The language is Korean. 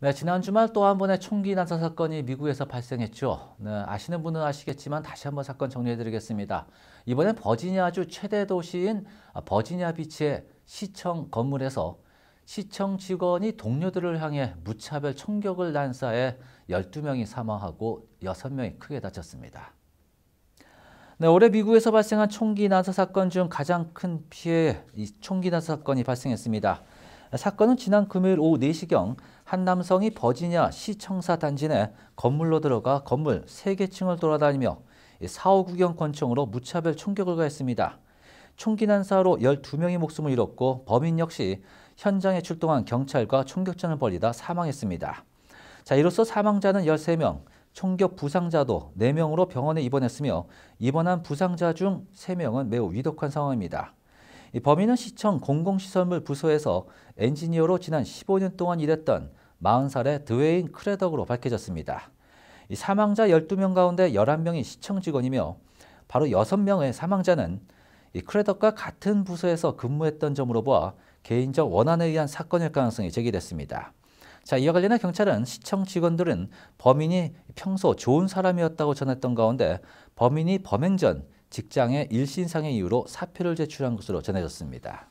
네, 지난 주말 또 한 번의 총기 난사 사건이 미국에서 발생했죠. 네, 아시는 분은 아시겠지만 다시 한번 사건 정리해드리겠습니다. 이번엔 버지니아주 최대 도시인 버지니아 비치의 시청 건물에서 시청 직원이 동료들을 향해 무차별 총격을 난사해 12명이 사망하고 6명이 크게 다쳤습니다. 네, 올해 미국에서 발생한 총기 난사 사건 중 가장 큰 피해 이 총기 난사 사건이 발생했습니다. 사건은 지난 금요일 오후 4시경 한 남성이 버지니아 시청사 단지 내 건물로 들어가 건물 3개 층을 돌아다니며 사후 구경 권총으로 무차별 총격을 가했습니다. 총기난 사로 12명이 목숨을 잃었고 범인 역시 현장에 출동한 경찰과 총격전을 벌이다 사망했습니다. 자, 이로써 사망자는 13명, 총격 부상자도 4명으로 병원에 입원했으며 입원한 부상자 중 3명은 매우 위독한 상황입니다. 이 범인은 시청 공공시설물 부서에서 엔지니어로 지난 15년 동안 일했던 40살의 드웨인 크레덕으로 밝혀졌습니다. 사망자 12명 가운데 11명이 시청 직원이며 바로 6명의 사망자는 크레덕과 같은 부서에서 근무했던 점으로 보아 개인적 원한에 의한 사건일 가능성이 제기됐습니다. 자, 이와 관련해 경찰은 시청 직원들은 범인이 평소 좋은 사람이었다고 전했던 가운데 범인이 범행 전 직장의 일신상의 이유로 사표를 제출한 것으로 전해졌습니다.